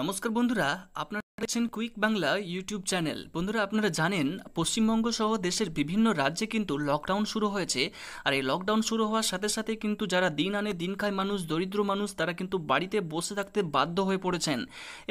নমস্কার বন্ধুরা আপনার দেখছেন কুইক বাংলা ইউটিউব চ্যানেল বন্ধুরা আপনারা জানেন পশ্চিমবঙ্গ সহ দেশের বিভিন্ন রাজ্যে কিন্তু লকডাউন শুরু হয়েছে আর এই লকডাউন শুরু হওয়ার সাথে সাথে কিন্তু যারা দিন আনে দিন খায় মানুষ দরিদ্র মানুষ তারা কিন্তু বাড়িতে বসে থাকতে বাধ্য হয়ে পড়েছেন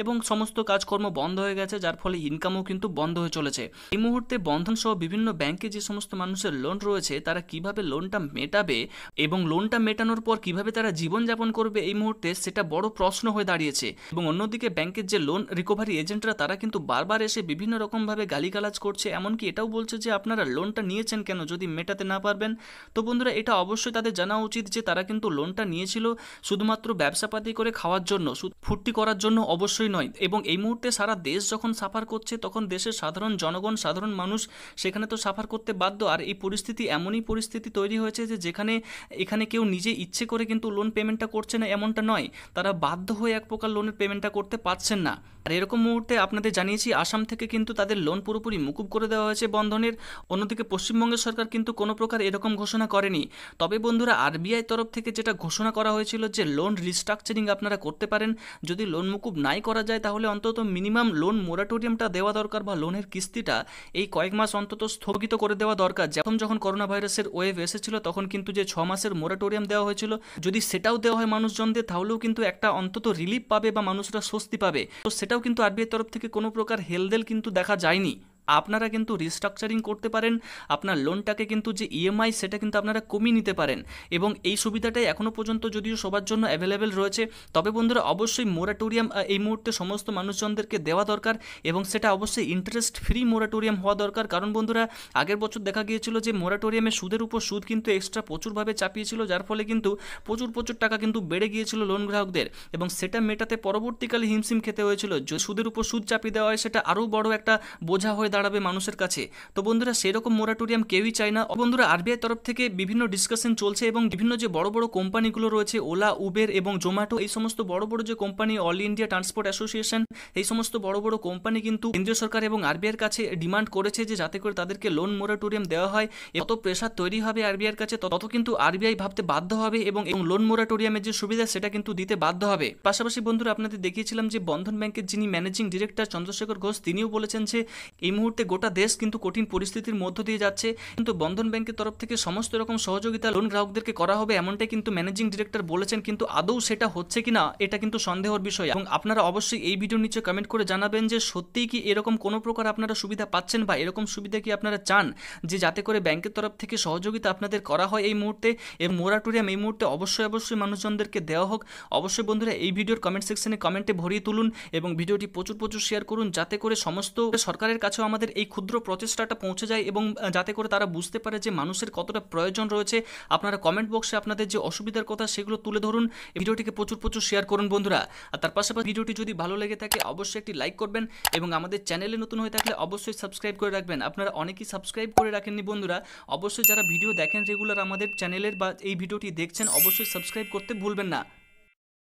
এবং সমস্ত কাজকর্ম বন্ধ হয়ে গেছে যার ফলে ইনকামও কিন্তু বন্ধ হয়ে চলেছে এই মুহূর্তে বন্ধন সহ বিভিন্ন ব্যাংকে যে সমস্ত মানুষের লোন রয়েছে তারা কিভাবে লোনটা মেটাবে এবং লোনটা মেটানোর পর কিভাবে তারা জীবনযাপন করবে এই মুহূর্তে সেটা বড় প্রশ্ন হয়ে দাঁড়িয়েছে এবং অন্যদিকে ব্যাংকের যে লোন রিকভারি এজেন্ট এজেন্টরা তারা কিন্তু বারবার এসে বিভিন্ন রকমভাবে গালিগালাজ করছে এমনকি এটাও বলছে যে আপনারা লোনটা নিয়েছেন কেন যদি মেটাতে না পারবেন তো বন্ধুরা এটা অবশ্যই তাদের জানা উচিত যে তারা কিন্তু লোনটা নিয়েছিল শুধুমাত্র ব্যবসাপাতি করে খাওয়ার জন্য ফুর্তি করার জন্য অবশ্যই নয় এবং এই মুহূর্তে সারা দেশ যখন সাফার করছে তখন দেশের সাধারণ জনগণ সাধারণ মানুষ সেখানে তো সাফার করতে বাধ্য আর এই পরিস্থিতি এমনই পরিস্থিতি তৈরি হয়েছে যে যেখানে এখানে কেউ নিজে ইচ্ছে করে কিন্তু লোন পেমেন্টটা করছে না এমনটা নয় তারা বাধ্য হয়ে এক প্রকার লোনের পেমেন্টটা করতে পারছেন না আর এরকম মুহূর্তে আপনাদের জানিয়েছি আসাম থেকে কিন্তু তাদের লোন পুরোপুরি মুকুব করে দেওয়া হয়েছে বন্ধনের অন্যদিকে পশ্চিমবঙ্গের সরকার কিন্তু কোনো প্রকার এরকম ঘোষণা করেনি তবে বন্ধুরা আরবিআই তরফ থেকে যেটা ঘোষণা করা হয়েছিল যে লোন রিস্ট্রাকচারিং আপনারা করতে পারেন যদি লোন মুকুব নাই করা যায় তাহলে অন্তত মিনিমাম লোন মোরাটোরিয়ামটা দেওয়া দরকার বা লোনের কিস্তিটা এই কয়েক মাস অন্তত স্থগিত করে দেওয়া দরকার যখন যখন করোনা ভাইরাসের ওয়েভ এসেছিল তখন কিন্তু যে ছ মাসের মোরাটোরিয়াম দেওয়া হয়েছিল যদি সেটাও দেওয়া হয় মানুষজনদের তাহলেও কিন্তু একটা অন্তত রিলিফ পাবে বা মানুষরা স্বস্তি পাবে তো সেটা সেটাও কিন্তু আরবিআই তরফ থেকে কোনো প্রকার হেলদেল কিন্তু দেখা যায়নি আপনারা কিন্তু রিস্ট্রাকচারিং করতে পারেন আপনার লোনটাকে কিন্তু যে ইএমআই e সেটা কিন্তু আপনারা কমিয়ে নিতে পারেন এবং এই সুবিধাটাই এখনও পর্যন্ত যদিও সবার জন্য অ্যাভেলেবেল রয়েছে তবে বন্ধুরা অবশ্যই মোরাটোরিয়াম এই মুহূর্তে সমস্ত মানুষজনদেরকে দেওয়া দরকার এবং সেটা অবশ্যই ইন্টারেস্ট ফ্রি মোরাটোরিয়াম হওয়া দরকার কারণ বন্ধুরা আগের বছর দেখা গিয়েছিল যে মোরাটোরিয়ামে সুদের উপর সুদ কিন্তু এক্সট্রা প্রচুরভাবে চাপিয়েছিল যার ফলে কিন্তু প্রচুর প্রচুর টাকা কিন্তু বেড়ে গিয়েছিল লোন গ্রাহকদের এবং সেটা মেটাতে পরবর্তীকালে হিমশিম খেতে হয়েছিল যে সুদের উপর সুদ চাপিয়ে দেওয়া হয় সেটা আরও বড় একটা বোঝা হয়ে দাঁড়াবে মানুষের কাছে তো বন্ধুরা সেরকম মোরাটোরিয়াম কেউই চায় না বন্ধুরা আরবিআই তরফ থেকে বিভিন্ন ডিসকাশন চলছে এবং বিভিন্ন যে বড় বড় কোম্পানিগুলো রয়েছে ওলা উবের এবং জোম্যাটো এই সমস্ত বড় বড় যে company all India transport association এই সমস্ত বড় বড় কোম্পানি কিন্তু কেন্দ্রীয় সরকার এবং আরবিআইয়ের কাছে ডিমান্ড করেছে যে যাতে করে তাদেরকে লোন মোরাটোরিয়াম দেওয়া হয় যত প্রেশার তৈরি হবে আরবিআইয়ের কাছে তত কিন্তু আরবিআই ভাবতে বাধ্য হবে এবং লোন মোরাটোরিয়ামের যে সুবিধা সেটা কিন্তু দিতে বাধ্য হবে পাশাপাশি বন্ধুরা আপনাদের দেখিয়েছিলাম যে বন্ধন ব্যাংকের যিনি ম্যানেজিং ডিরেক্টর চন্দ্রশেখর ঘোষ তিনিও বলেছেন যে এই মুহূর্তে গোটা দেশ কিন্তু কঠিন পরিস্থিতির মধ্য দিয়ে যাচ্ছে কিন্তু বন্ধন ব্যাংকের তরফ থেকে সমস্ত রকম সহযোগিতা লোন গ্রাহকদেরকে করা হবে এমনটাই কিন্তু ম্যানেজিং ডিরেক্টর বলেছেন কিন্তু আদৌ সেটা হচ্ছে কিনা এটা কিন্তু সন্দেহের বিষয় এবং আপনারা অবশ্যই এই ভিডিওর নিচে কমেন্ট করে জানাবেন যে সত্যিই কি এরকম কোনো প্রকার আপনারা সুবিধা পাচ্ছেন বা এরকম সুবিধা কি আপনারা চান যে যাতে করে ব্যাংকের তরফ থেকে সহযোগিতা আপনাদের করা হয় এই মুহূর্তে এর মোরাটোরিয়াম এই মুহূর্তে অবশ্যই অবশ্যই মানুষজনদেরকে দেওয়া হোক অবশ্যই বন্ধুরা এই ভিডিওর কমেন্ট সেকশনে কমেন্টে ভরিয়ে তুলুন এবং ভিডিওটি প্রচুর প্রচুর শেয়ার করুন যাতে করে সমস্ত সরকারের কাছেও আমাদের এই ক্ষুদ্র প্রচেষ্টাটা পৌঁছে যায় এবং যাতে করে তারা বুঝতে পারে যে মানুষের কতটা প্রয়োজন রয়েছে আপনারা কমেন্ট বক্সে আপনাদের যে অসুবিধার কথা সেগুলো তুলে ধরুন ভিডিওটিকে প্রচুর প্রচুর শেয়ার করুন বন্ধুরা আর তার পাশাপাশি ভিডিওটি যদি ভালো লেগে থাকে অবশ্যই একটি লাইক করবেন এবং আমাদের চ্যানেলে নতুন হয়ে থাকলে অবশ্যই সাবস্ক্রাইব করে রাখবেন আপনারা অনেকেই সাবস্ক্রাইব করে রাখেননি বন্ধুরা অবশ্যই যারা ভিডিও দেখেন রেগুলার আমাদের চ্যানেলের বা এই ভিডিওটি দেখছেন অবশ্যই সাবস্ক্রাইব করতে ভুলবেন না